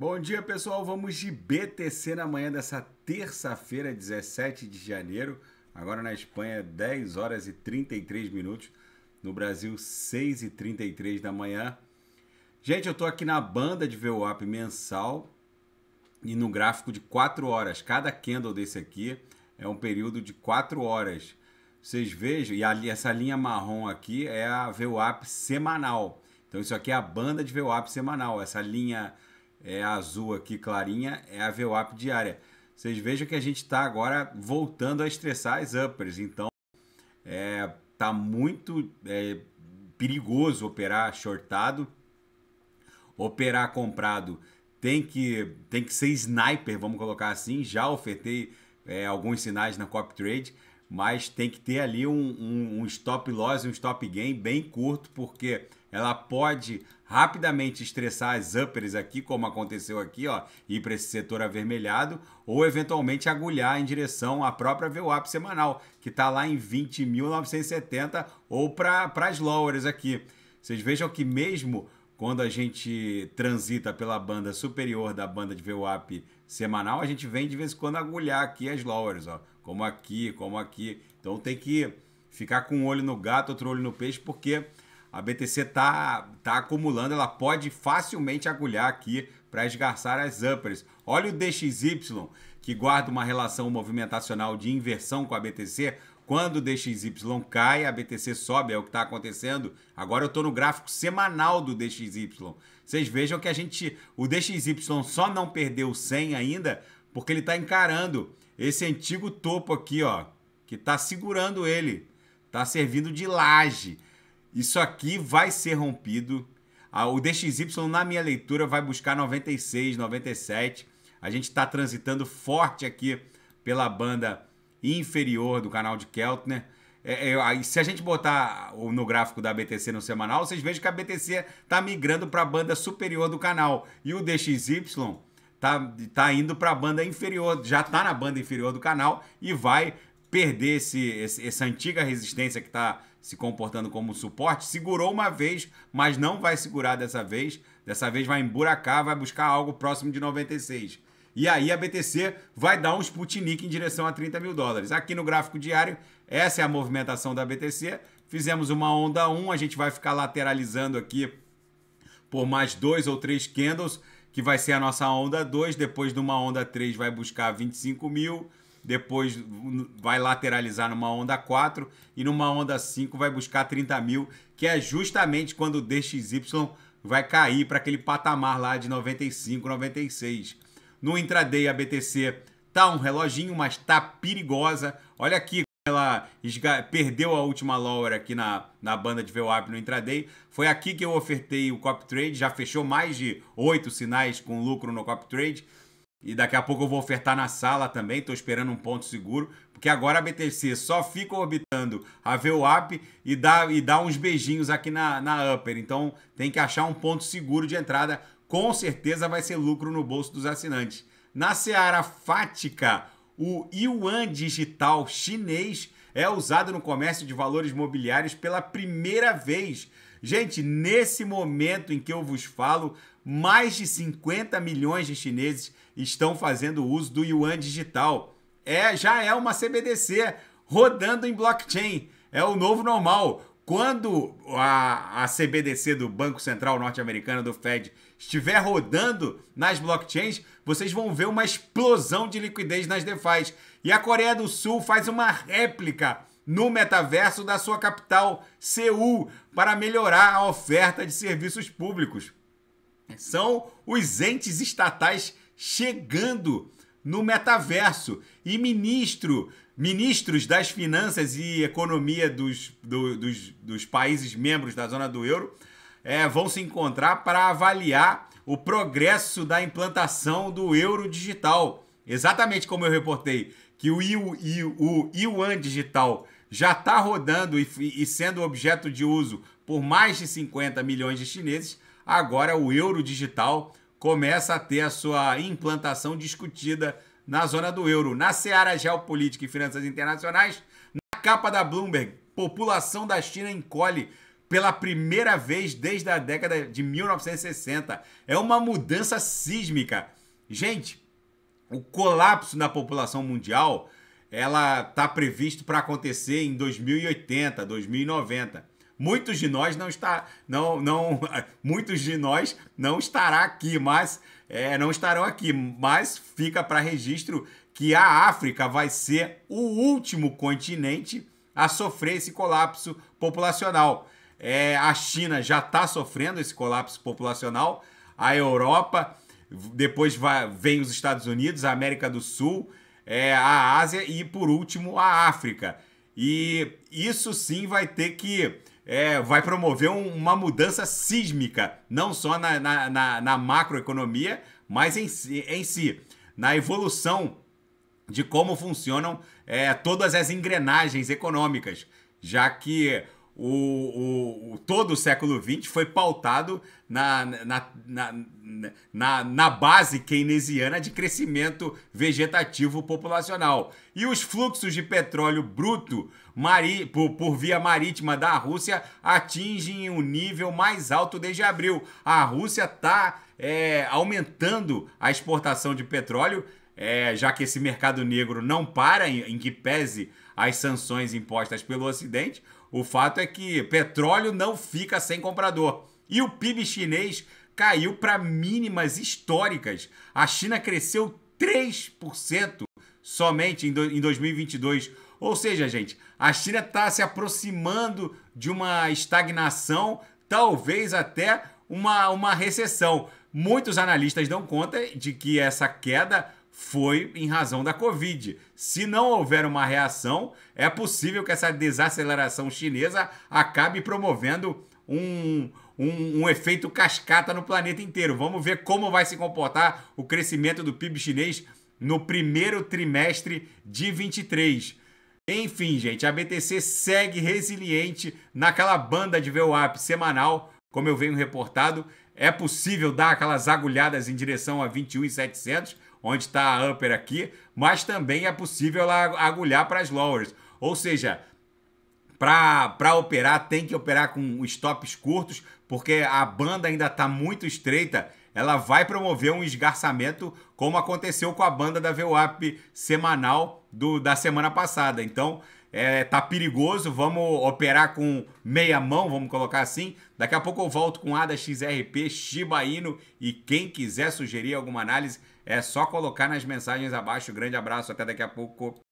Bom dia, pessoal. Vamos de BTC na manhã dessa terça-feira, 17 de janeiro. Agora na Espanha, 10 horas e 33 minutos. No Brasil, 6 e 33 da manhã. Gente, eu estou aqui na banda de VWAP mensal e no gráfico de 4 horas. Cada candle desse aqui é um período de 4 horas. Vocês vejam, e ali, essa linha marrom aqui é a VWAP semanal. Então isso aqui é a banda de VWAP semanal. Essa linha é azul aqui clarinha, é a VWAP diária. Vocês vejam que a gente está agora voltando a estressar as uppers, então é, tá muito é, perigoso operar shortado, operar comprado tem que tem que ser sniper, vamos colocar assim. Já ofertei é, alguns sinais na copy trade, mas tem que ter ali um, um, um stop loss, um stop gain bem curto, porque ela pode rapidamente estressar as uppers aqui, como aconteceu aqui, ó, ir para esse setor avermelhado, ou eventualmente agulhar em direção à própria VWAP semanal, que está lá em 20.970, ou para as lowers aqui. Vocês vejam que mesmo quando a gente transita pela banda superior da banda de VWAP semanal, a gente vem de vez em quando agulhar aqui as lowers, ó como aqui, como aqui. Então tem que ficar com um olho no gato, outro olho no peixe, porque a BTC tá, tá acumulando, ela pode facilmente agulhar aqui para esgarçar as uppers. Olha o DXY, que guarda uma relação movimentacional de inversão com a BTC. Quando o DXY cai, a BTC sobe, é o que está acontecendo. Agora eu estou no gráfico semanal do DXY. Vocês vejam que a gente, o DXY só não perdeu 100 ainda, porque ele está encarando esse antigo topo aqui, ó, que tá segurando ele, tá servindo de laje. Isso aqui vai ser rompido. O DXY, na minha leitura, vai buscar 96, 97. A gente está transitando forte aqui pela banda inferior do canal de Keltner. Né? É, é, se a gente botar no gráfico da BTC no semanal, vocês vejam que a BTC está migrando para a banda superior do canal. E o DXY tá, tá indo para a banda inferior, já tá na banda inferior do canal e vai perder esse, esse essa antiga resistência que está se comportando como suporte. Segurou uma vez, mas não vai segurar dessa vez. Dessa vez vai emburacar, vai buscar algo próximo de 96. E aí a BTC vai dar um Sputnik em direção a 30 mil dólares. Aqui no gráfico diário, essa é a movimentação da BTC. Fizemos uma onda 1, a gente vai ficar lateralizando aqui por mais dois ou três candles que vai ser a nossa onda 2, depois de uma onda 3 vai buscar 25 mil, depois vai lateralizar numa onda 4 e numa onda 5 vai buscar 30 mil, que é justamente quando o DXY vai cair para aquele patamar lá de 95, 96. No intraday a BTC tá um reloginho, mas tá perigosa. Olha aqui, perdeu a última lower aqui na, na banda de VWAP no intraday. Foi aqui que eu ofertei o copy trade, já fechou mais de oito sinais com lucro no copy trade. E daqui a pouco eu vou ofertar na sala também, estou esperando um ponto seguro, porque agora a BTC só fica orbitando a VWAP e dá, e dá uns beijinhos aqui na, na Upper. Então tem que achar um ponto seguro de entrada, com certeza vai ser lucro no bolso dos assinantes. Na seara fática, o Yuan Digital chinês é usado no comércio de valores mobiliários pela primeira vez. Gente, nesse momento em que eu vos falo, mais de 50 milhões de chineses estão fazendo uso do yuan digital. É, já é uma CBDC rodando em blockchain. É o novo normal quando a, a CBDC do Banco Central Norte-Americano, do Fed, estiver rodando nas blockchains, vocês vão ver uma explosão de liquidez nas DeFi. E a Coreia do Sul faz uma réplica no metaverso da sua capital, Seul, para melhorar a oferta de serviços públicos. São os entes estatais chegando no metaverso e ministro ministros das finanças e economia dos, do, dos, dos países membros da zona do euro é, vão se encontrar para avaliar o progresso da implantação do euro digital. Exatamente como eu reportei, que o, I, o Yuan digital já está rodando e, e sendo objeto de uso por mais de 50 milhões de chineses, agora o euro digital começa a ter a sua implantação discutida na zona do euro. Na seara geopolítica e finanças internacionais, na capa da Bloomberg, população da China encolhe pela primeira vez desde a década de 1960. É uma mudança sísmica. Gente, o colapso na população mundial, ela está previsto para acontecer em 2080, 2090. Muitos de nós não está não não muitos de nós não estará aqui, mas é, não estarão aqui, mas fica para registro que a África vai ser o último continente a sofrer esse colapso populacional. É, a China já está sofrendo esse colapso populacional, a Europa, depois vai, vem os Estados Unidos, a América do Sul, é, a Ásia e, por último, a África. E isso sim vai ter que é, vai promover um, uma mudança sísmica, não só na, na, na, na macroeconomia, mas em si, em si, na evolução de como funcionam é, todas as engrenagens econômicas, já que o, o, todo o século XX foi pautado na, na, na, na, na base keynesiana de crescimento vegetativo populacional. E os fluxos de petróleo bruto mari, por, por via marítima da Rússia atingem um nível mais alto desde abril. A Rússia está é, aumentando a exportação de petróleo, é, já que esse mercado negro não para, em, em que pese as sanções impostas pelo Ocidente, o fato é que petróleo não fica sem comprador. E o PIB chinês caiu para mínimas históricas. A China cresceu 3% somente em 2022. Ou seja, gente, a China está se aproximando de uma estagnação, talvez até uma, uma recessão. Muitos analistas dão conta de que essa queda foi em razão da Covid. Se não houver uma reação, é possível que essa desaceleração chinesa acabe promovendo um, um, um, efeito cascata no planeta inteiro. Vamos ver como vai se comportar o crescimento do PIB chinês no primeiro trimestre de 23. Enfim, gente, a BTC segue resiliente naquela banda de VWAP semanal, como eu venho reportado. É possível dar aquelas agulhadas em direção a 21,700, onde está a upper aqui, mas também é possível ela agulhar para as lowers. Ou seja, para operar, tem que operar com stops curtos, porque a banda ainda está muito estreita. Ela vai promover um esgarçamento, como aconteceu com a banda da VWAP semanal, do, da semana passada. Então, é, tá perigoso, vamos operar com meia mão, vamos colocar assim. Daqui a pouco eu volto com ADA XRP, Shiba Inu e quem quiser sugerir alguma análise, é só colocar nas mensagens abaixo. Grande abraço, até daqui a pouco.